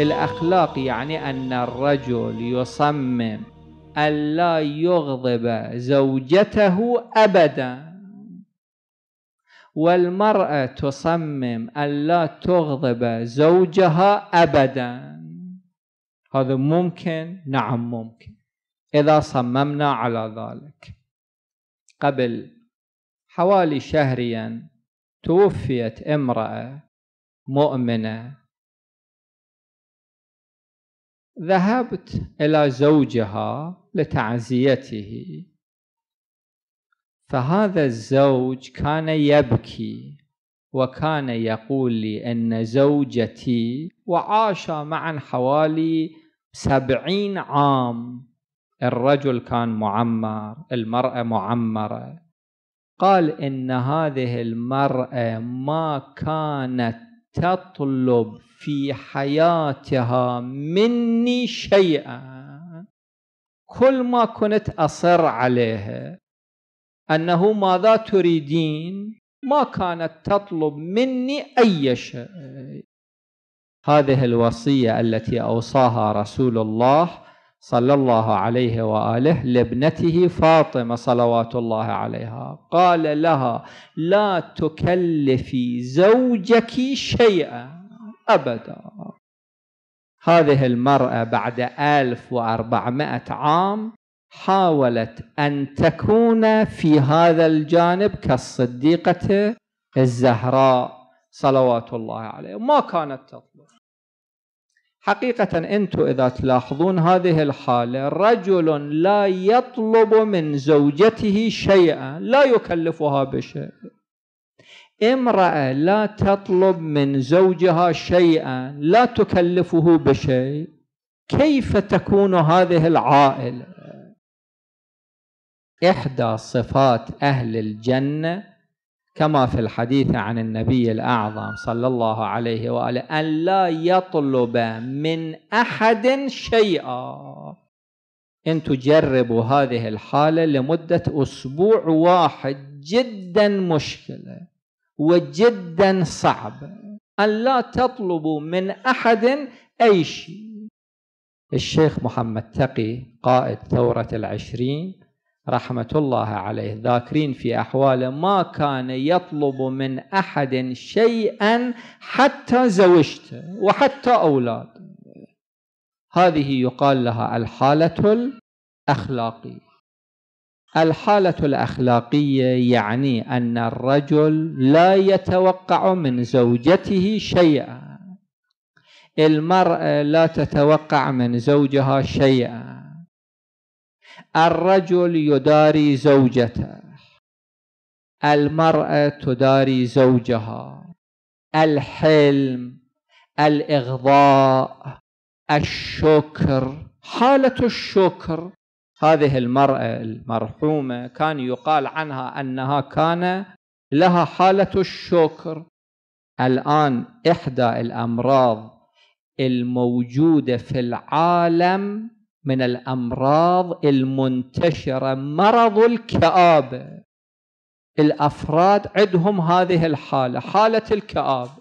الأخلاق يعني أن الرجل يصمم ألا يغضب زوجته أبدا والمرأة تصمم ألا تغضب زوجها أبدا هذا ممكن نعم ممكن إذا صممنا على ذلك قبل حوالي شهرين توفيت امرأة مؤمنة ذهبت إلى زوجها لتعزيته فهذا الزوج كان يبكي وكان يقول لي أن زوجتي وعاش معا حوالي سبعين عام الرجل كان معمر المرأة معمرة قال إن هذه المرأة ما كانت تطلب في حياتها مني شيئا كل ما كنت أصر عليها أنه ماذا تريدين ما كانت تطلب مني أي شيء هذه الوصية التي أوصاها رسول الله صلى الله عليه واله لابنته فاطمه صلوات الله عليها قال لها لا تكلفي زوجك شيئا ابدا هذه المراه بعد 1400 عام حاولت ان تكون في هذا الجانب كالصديقه الزهراء صلوات الله عليها ما كانت تطلع حقيقة أنتم إذا تلاحظون هذه الحالة رجل لا يطلب من زوجته شيئا لا يكلفها بشيء امرأة لا تطلب من زوجها شيئا لا تكلفه بشيء كيف تكون هذه العائلة؟ إحدى صفات أهل الجنة كما في الحديث عن النبي الأعظم صلى الله عليه وآله أن لا يطلب من أحد شيئا أن تجربوا هذه الحالة لمدة أسبوع واحد جدا مشكلة وجدا صعبة أن لا تطلبوا من أحد أي شيء الشيخ محمد تقي قائد ثورة العشرين رحمة الله عليه ذاكرين في أحواله ما كان يطلب من أحد شيئا حتى زوجته وحتى أولاد هذه يقال لها الحالة الأخلاقية الحالة الأخلاقية يعني أن الرجل لا يتوقع من زوجته شيئا المرأة لا تتوقع من زوجها شيئا الرجل يداري زوجته المرأة تداري زوجها الحلم الإغضاء الشكر حالة الشكر هذه المرأة المرحومة كان يقال عنها أنها كان لها حالة الشكر الآن إحدى الأمراض الموجودة في العالم من الأمراض المنتشرة مرض الكآبة الأفراد عندهم هذه الحالة حالة الكآبة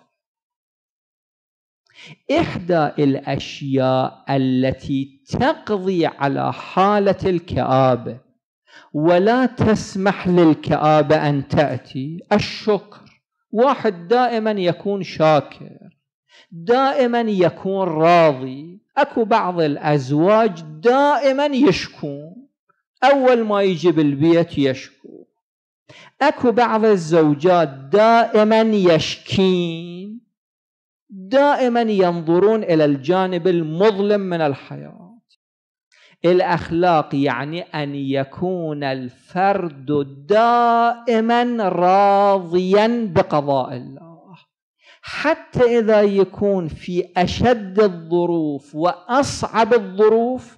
إحدى الأشياء التي تقضي على حالة الكآبة ولا تسمح للكآبة أن تأتي الشكر واحد دائما يكون شاكر دائما يكون راضي اكو بعض الازواج دائما يشكون اول ما يجي بالبيت يشكو اكو بعض الزوجات دائما يشكين دائما ينظرون الى الجانب المظلم من الحياه الاخلاق يعني ان يكون الفرد دائما راضيا بقضاء الله حتى إذا يكون في أشد الظروف وأصعب الظروف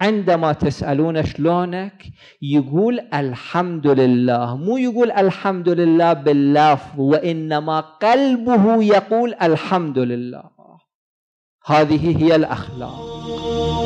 عندما تسألون شلونك يقول الحمد لله مو يقول الحمد لله باللفظ وإنما قلبه يقول الحمد لله هذه هي الأخلاق